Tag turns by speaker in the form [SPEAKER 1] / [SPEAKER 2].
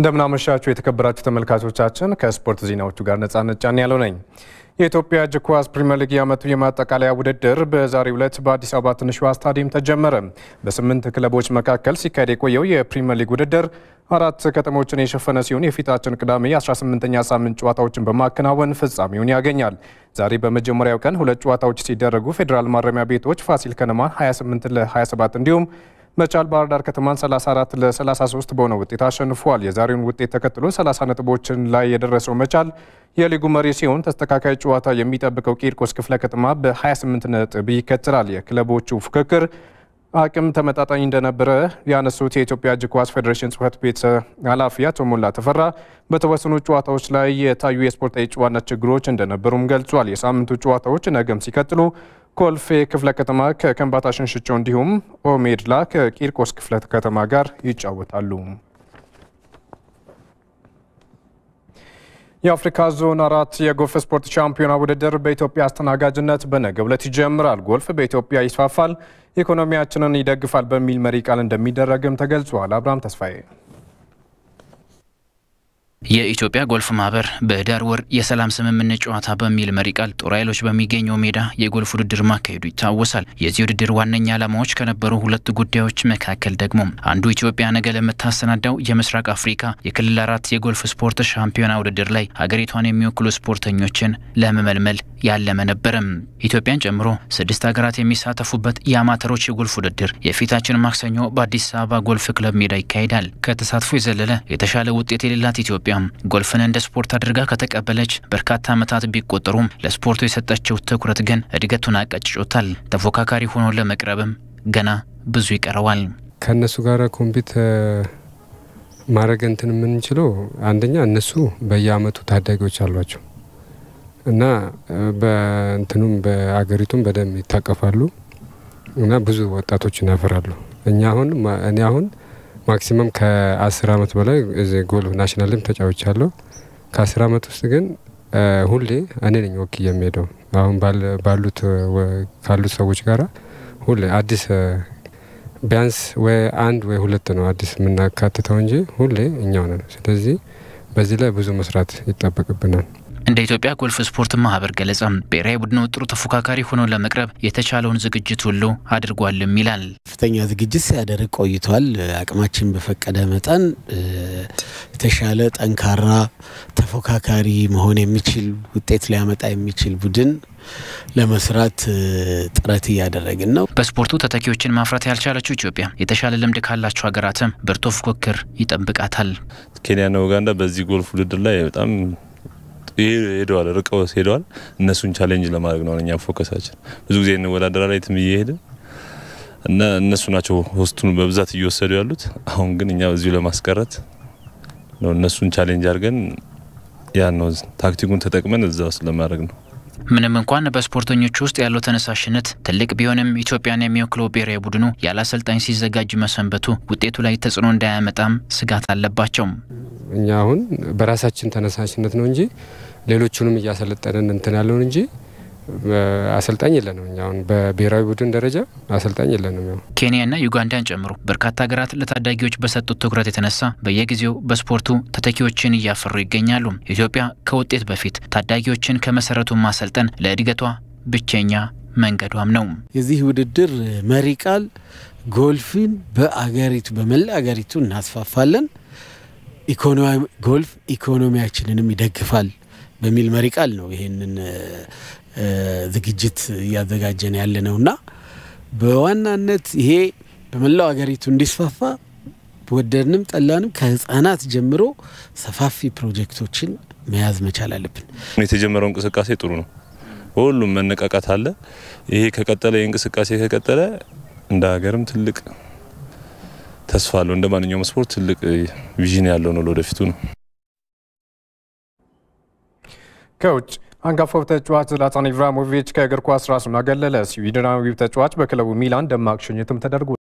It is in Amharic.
[SPEAKER 1] እንደምናመሻችሁ የተከበራችሁ ተመልካቾቻችን፣ ከስፖርት ዜናዎቹ ጋር ነጻነት ጫን ያለው ነኝ። የኢትዮጵያ እጅ ኳስ ፕሪምየር ሊግ የዓመቱ የማጠቃለያ ውድድር በዛሬው ዕለት በአዲስ አበባ ትንሿ ስታዲየም ተጀመረ። በስምንት ክለቦች መካከል ሲካሄድ የቆየው የፕሪምየር ሊግ ውድድር አራት ከተሞችን የሸፈነ ሲሆን የፊታችን ቅዳሜ 18ኛ ሳምንት ጨዋታዎችን በማከናወን ፍጻሜውን ያገኛል። ዛሬ በመጀመሪያው ቀን ሁለት ጨዋታዎች ሲደረጉ ፌዴራል ማረሚያ ቤቶች ፋሲል ከነማ 28 ለ27 እንዲሁም መቻል ባህር ዳር ከተማን 34 ለ33 በሆነ ውጤት አሸንፏል። የዛሬውን ውጤት ተከትሎ 30 ነጥቦችን ላይ የደረሰው መቻል የሊጉ መሪ ሲሆን ተስተካካይ ጨዋታ የሚጠብቀው ቂርቆስ ክፍለ ከተማ በ28 ነጥብ ይከተላል። የክለቦቹ ፍክክር አቅም ተመጣጣኝ እንደነበረ ያነሱት የኢትዮጵያ እጅ ኳስ ፌዴሬሽን ጽህፈት ቤት ኃላፊ አቶ ሞላ ተፈራ በተወሰኑ ጨዋታዎች ላይ የታዩ የስፖርታዊ ጨዋነት ችግሮች እንደነበሩም ገልጿል። የሳምንቱ ጨዋታዎች ነገም ሲቀጥሉ ኮልፌ ክፍለ ከተማ ከከንባታ ሽንሽቾ እንዲሁም ኦሜድላ ከቂርቆስ ክፍለ ከተማ ጋር ይጫወታሉ። የአፍሪካ ዞን አራት የጎልፍ ስፖርት ሻምፒዮና ውድድር በኢትዮጵያ አስተናጋጅነት በነገው ዕለት ይጀምራል። ጎልፍ በኢትዮጵያ ይስፋፋል፣ ኢኮኖሚያችንን ይደግፋል በሚል መሪ ቃል እንደሚደረግም ተገልጿል። አብርሃም ተስፋዬ
[SPEAKER 2] የኢትዮጵያ ጎልፍ ማህበር በህዳር ወር የሰላም ስምምነት ጨዋታ በሚል መሪ ቃል ጦር ኃይሎች በሚገኘው ሜዳ የጎልፍ ውድድር ማካሄዱ ይታወሳል። የዚህ ውድድር ዋነኛ ዓላማዎች ከነበሩ ሁለት ጉዳዮች መካከል ደግሞ አንዱ ኢትዮጵያ ነገ ለምታሰናዳው የምስራቅ አፍሪካ የክልል አራት የጎልፍ ስፖርት ሻምፒዮና ውድድር ላይ ሀገሪቷን የሚወክሉ ስፖርተኞችን ለመመልመል ያለመ ነበረም። ኢትዮጵያን ጨምሮ ስድስት ሀገራት የሚሳተፉበት የአማተሮች የጎልፍ ውድድር የፊታችን ማክሰኞ በአዲስ አበባ ጎልፍ ክለብ ሜዳ ይካሄዳል። ከተሳትፎ የዘለለ የተሻለ ውጤት የሌላት ኢትዮጵያ ኢትዮጵያም ጎልፍን እንደ ስፖርት አድርጋ ከተቀበለች በርካታ ዓመታት ቢቆጠሩም ለስፖርቱ የሰጠችው ትኩረት ግን እድገቱን አቀጭጮታል። ተፎካካሪ ሆኖ ለመቅረብም ገና ብዙ ይቀረዋል።
[SPEAKER 3] ከእነሱ ጋር ኮምፒት ማድረግ እንትን የምንችለው አንደኛ እነሱ በየአመቱ ታዳጊዎች አሏቸው እና በእንትኑም በአገሪቱም በደንብ ይታቀፋሉ እና ብዙ ወጣቶችን ያፈራሉ። እኛ አሁን እኔ አሁን ማክሲመም ከአስር አመት በላይ ጎል ናሽናልም ተጫውቻለሁ። ከአስር አመት ውስጥ ግን ሁሌ እኔ ነኝ ወክዬ የሚሄደው አሁን ባሉት ካሉት ሰዎች ጋር ሁሌ አዲስ ቢያንስ ወይ አንድ ወይ ሁለት ነው አዲስ የምናካትተው እንጂ ሁሌ እኛው ነን። ስለዚህ በዚህ ላይ ብዙ መስራት ይጠበቅብናል።
[SPEAKER 2] እንደ ኢትዮጵያ ጎልፍ ስፖርት ማህበር ገለጻ ብሔራዊ ቡድኑ ጥሩ ተፎካካሪ ሆኖ ለመቅረብ የተቻለውን ዝግጅት ሁሉ አድርጓልም ይላል።
[SPEAKER 4] ከፍተኛ ዝግጅት ሲያደርግ ቆይቷል። አቅማችን በፈቀደ መጠን የተሻለ ጠንካራ ተፎካካሪ መሆን የሚችል ውጤት ሊያመጣ የሚችል ቡድን ለመስራት ጥረት እያደረግን ነው። በስፖርቱ
[SPEAKER 2] ተተኪዎችን ማፍራት ያልቻለችው ኢትዮጵያ የተሻለ ልምድ ካላቸው ሀገራትም
[SPEAKER 5] ብርቱ ፉክክር ይጠብቃታል። ኬንያና ኡጋንዳ በዚህ ጎልፍ ውድድር ላይ በጣም ሄደዋል፣ ርቀው ሄደዋል። እነሱን ቻሌንጅ ለማድረግ ነው እኛ ፎከሳችን። ብዙ ጊዜ እንወዳደራ ላይ ትም እየሄድን እና እነሱ ናቸው ሆስቱን በብዛት እየወሰዱ ያሉት። አሁን ግን እኛ እዚሁ ለማስቀረት ነው እነሱን ቻሌንጅ አድርገን ያን ነው ታክቲኩን ተጠቅመን እዛ ውስጥ ለማድረግ ነው።
[SPEAKER 2] ምንም እንኳን በስፖርተኞች ውስጥ ያለው ተነሳሽነት ትልቅ ቢሆንም ኢትዮጵያን የሚወክለው ብሔራዊ ቡድኑ ያለ አሰልጣኝ ሲዘጋጅ መሰንበቱ ውጤቱ ላይ ተጽዕኖ እንዳያመጣም ስጋት አለባቸውም።
[SPEAKER 3] እኛ አሁን በራሳችን ተነሳሽነት ነው እንጂ ሌሎቹንም እያሰለጠንን እንትን ያለውን እንጂ አሰልጣኝ የለንም። እኛ አሁን በብሔራዊ ቡድን ደረጃ አሰልጣኝ የለንም። ያው
[SPEAKER 2] ኬንያና ዩጋንዳን ጨምሮ በርካታ ሀገራት ለታዳጊዎች በሰጡት ትኩረት የተነሳ በየጊዜው በስፖርቱ ተተኪዎችን እያፈሩ ይገኛሉ። ኢትዮጵያ ከውጤት በፊት ታዳጊዎችን ከመሰረቱ ማሰልጠን ለእድገቷ ብቸኛ መንገዷም ነው።
[SPEAKER 4] የዚህ ውድድር መሪ ቃል ጎልፍን በአገሪቱ በመላ አገሪቱ እናስፋፋለን ጎልፍ ኢኮኖሚያችንንም ይደግፋል በሚል መሪ ቃል ነው ይሄንን ዝግጅት እያዘጋጀን ያለ ነውና በዋናነት ይሄ በመላው ሀገሪቱ እንዲስፋፋ ወደድንም ጠላንም ከህፃናት ጀምሮ ሰፋፊ ፕሮጀክቶችን መያዝ መቻል
[SPEAKER 5] አለብን። የተጀመረው እንቅስቃሴ ጥሩ ነው። በሁሉም መነቃቃት አለ። ይሄ ከቀጠለ የእንቅስቃሴ እንቅስቃሴ ከቀጠለ እንደ ሀገርም ትልቅ ተስፋ አለው። እንደ ማንኛውም ስፖርት ትልቅ ቪዥን ያለው ነው ለወደፊቱ ነው።
[SPEAKER 1] ከውጭ አንጋፋው ተጫዋች ዝላታን ኢብራሂሞቪች ከእግር ኳስ ራሱን አገለለ። ስዊድናዊው ተጫዋች በክለቡ ሚላን ደማቅ ሽኝትም ተደርጎ